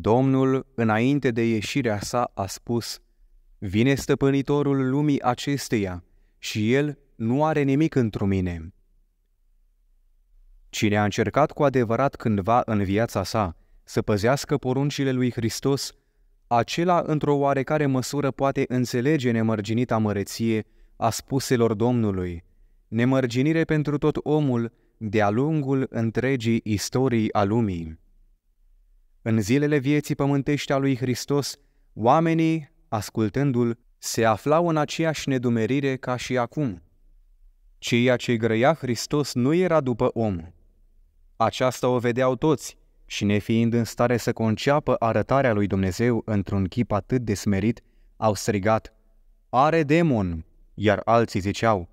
Domnul, înainte de ieșirea sa, a spus, Vine stăpânitorul lumii acesteia și el nu are nimic într mine. Cine a încercat cu adevărat cândva în viața sa să păzească poruncile lui Hristos, acela într-o oarecare măsură poate înțelege nemărginita măreție a spuselor Domnului, nemărginire pentru tot omul de-a lungul întregii istorii a lumii. În zilele vieții pământești a lui Hristos, oamenii, ascultându-l, se aflau în aceeași nedumerire ca și acum. Ceea ce grăia Hristos nu era după om. Aceasta o vedeau toți și nefiind în stare să conceapă arătarea lui Dumnezeu într-un chip atât de smerit, au strigat, Are demon! Iar alții ziceau,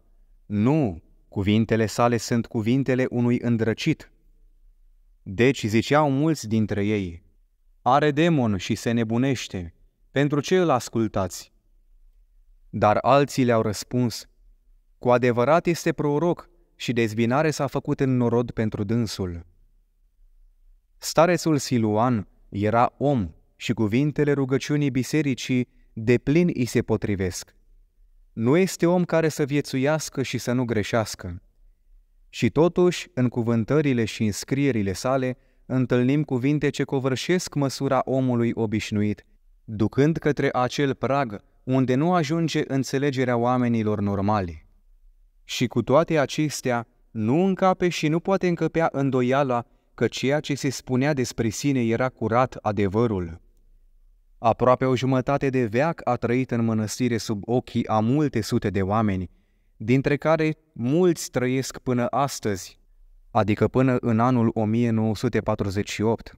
Nu, cuvintele sale sunt cuvintele unui îndrăcit. Deci ziceau mulți dintre ei, are demon și se nebunește. Pentru ce îl ascultați? Dar alții le-au răspuns, cu adevărat este proroc și dezbinare s-a făcut în norod pentru dânsul. Starețul Siluan era om și cuvintele rugăciunii bisericii de plin îi se potrivesc. Nu este om care să viețuiască și să nu greșească. Și totuși, în cuvântările și în scrierile sale, întâlnim cuvinte ce covârșesc măsura omului obișnuit, ducând către acel prag unde nu ajunge înțelegerea oamenilor normali. Și cu toate acestea, nu încape și nu poate încăpea îndoiala că ceea ce se spunea despre sine era curat adevărul. Aproape o jumătate de veac a trăit în mănăstire sub ochii a multe sute de oameni, dintre care mulți trăiesc până astăzi, adică până în anul 1948.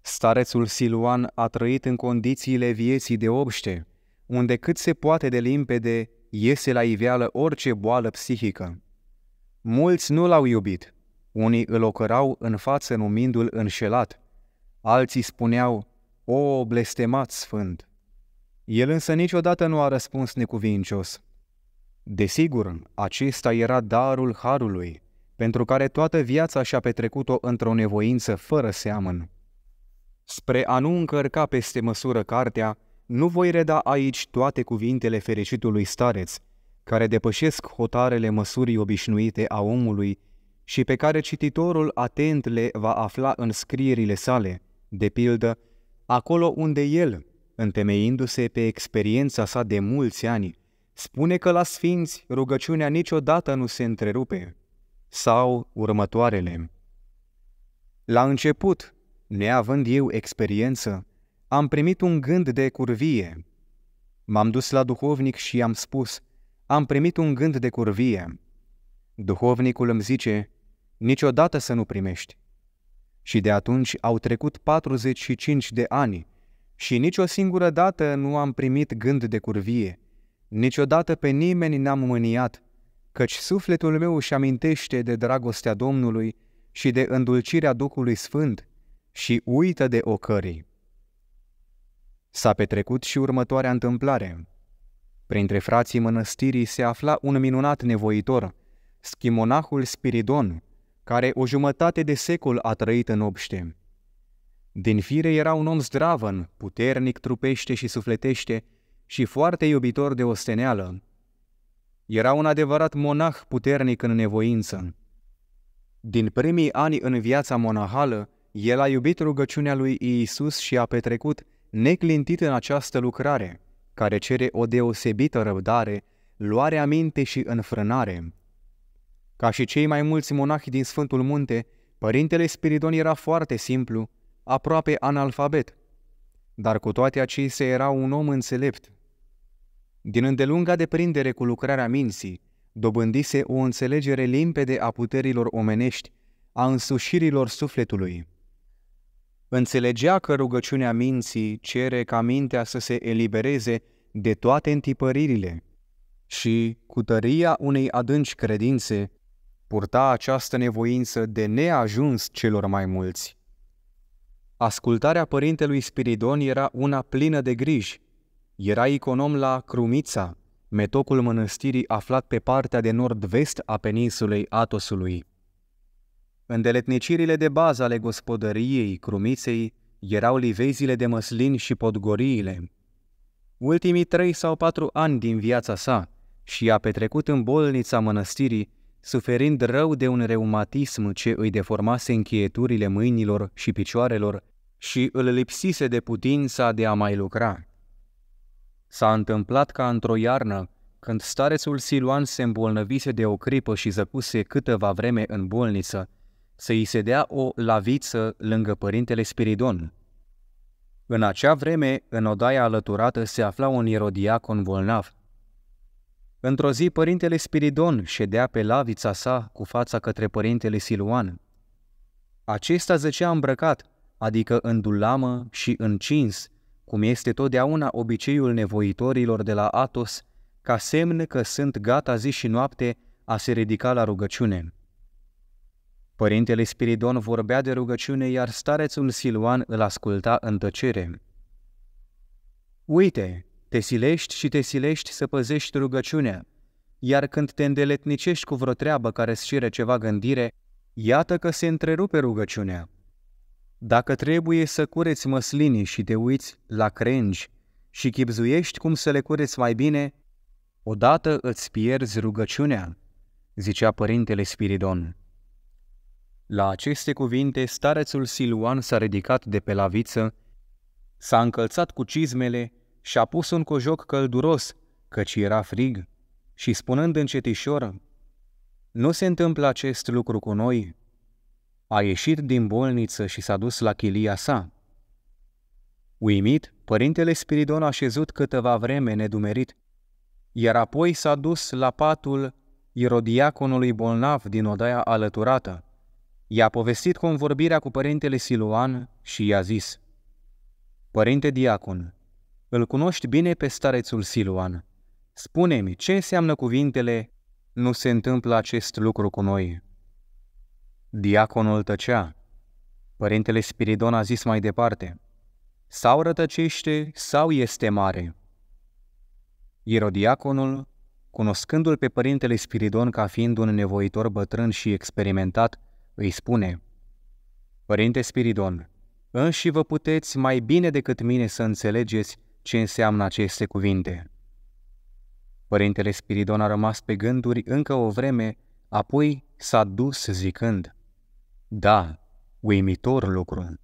Starețul Siluan a trăit în condițiile vieții de obște, unde cât se poate de limpede iese la iveală orice boală psihică. Mulți nu l-au iubit, unii îl ocărau în față numindu-l înșelat, alții spuneau, O, blestemat sfânt! El însă niciodată nu a răspuns necuvincios. Desigur, acesta era darul Harului – pentru care toată viața și-a petrecut-o într-o nevoință fără seamăn. Spre a nu încărca peste măsură cartea, nu voi reda aici toate cuvintele fericitului stareț, care depășesc hotarele măsurii obișnuite a omului și pe care cititorul atent le va afla în scrierile sale, de pildă, acolo unde el, întemeindu-se pe experiența sa de mulți ani, spune că la sfinți rugăciunea niciodată nu se întrerupe, sau următoarele. La început, neavând eu experiență, am primit un gând de curvie. M-am dus la duhovnic și i-am spus, am primit un gând de curvie. Duhovnicul îmi zice, niciodată să nu primești. Și de atunci au trecut 45 de ani și nicio singură dată nu am primit gând de curvie. Niciodată pe nimeni n-am mâniat, căci sufletul meu își amintește de dragostea Domnului și de îndulcirea Duhului Sfânt și uită de ocării. S-a petrecut și următoarea întâmplare. Printre frații mănăstirii se afla un minunat nevoitor, schimonahul Spiridon, care o jumătate de secol a trăit în obște. Din fire era un om zdravăn, puternic trupește și sufletește și foarte iubitor de osteneală, era un adevărat monah puternic în nevoință. Din primii ani în viața monahală, el a iubit rugăciunea lui Iisus și a petrecut neclintit în această lucrare, care cere o deosebită răbdare, luare aminte și înfrânare. Ca și cei mai mulți monahi din Sfântul Munte, Părintele Spiridon era foarte simplu, aproape analfabet, dar cu toate acestea era un om înțelept, din îndelunga deprindere cu lucrarea minții, dobândise o înțelegere limpede a puterilor omenești, a însușirilor sufletului. Înțelegea că rugăciunea minții cere ca mintea să se elibereze de toate întipăririle și, cu tăria unei adânci credințe, purta această nevoință de neajuns celor mai mulți. Ascultarea părintelui Spiridon era una plină de griji, era econom la Crumița, metocul mănăstirii aflat pe partea de nord-vest a peninsulei Atosului. deletnicirile de bază ale gospodăriei Crumiței erau livezile de măslin și podgoriile. Ultimii trei sau patru ani din viața sa și a petrecut în bolnița mănăstirii, suferind rău de un reumatism ce îi deformase încheieturile mâinilor și picioarelor și îl lipsise de putința de a mai lucra. S-a întâmplat ca într-o iarnă, când starețul Siluan se îmbolnăvise de o cripă și zăcuse câteva vreme în bolniță, să îi se dea o laviță lângă părintele Spiridon. În acea vreme, în odaia alăturată se afla un irodiacon bolnav. Într-o zi, părintele Spiridon ședea pe lavița sa cu fața către părintele Siluan. Acesta zăcea îmbrăcat, adică în dulamă și în cins, cum este totdeauna obiceiul nevoitorilor de la Atos, ca semn că sunt gata zi și noapte a se ridica la rugăciune. Părintele Spiridon vorbea de rugăciune, iar starețul Siluan îl asculta în tăcere. Uite, te silești și te silești să păzești rugăciunea, iar când te îndeletnicești cu vreo treabă care îți cere ceva gândire, iată că se întrerupe rugăciunea, dacă trebuie să cureți măslinii și te uiți la crengi și chipzuiești cum să le cureți mai bine, odată îți pierzi rugăciunea, zicea părintele Spiridon. La aceste cuvinte, starețul Siluan s-a ridicat de pe laviță, s-a încălțat cu cizmele și a pus un cojoc călduros, căci era frig, și spunând încetișor, Nu se întâmplă acest lucru cu noi, a ieșit din bolniță și s-a dus la chilia sa. Uimit, părintele Spiridon a șezut câteva vreme nedumerit, iar apoi s-a dus la patul irodiaconului bolnav din odaia alăturată. I-a povestit convorbirea cu părintele Siluan și i-a zis, Părinte diacon, îl cunoști bine pe starețul Siluan. Spune-mi, ce înseamnă cuvintele nu se întâmplă acest lucru cu noi?" Diaconul tăcea. Părintele Spiridon a zis mai departe, sau rătăcește, sau este mare. Irodiaconul, cunoscându-l pe părintele Spiridon ca fiind un nevoitor bătrân și experimentat, îi spune, Părinte Spiridon, înși vă puteți mai bine decât mine să înțelegeți ce înseamnă aceste cuvinte. Părintele Spiridon a rămas pe gânduri încă o vreme, apoi s-a dus zicând – da, uimitor lucru.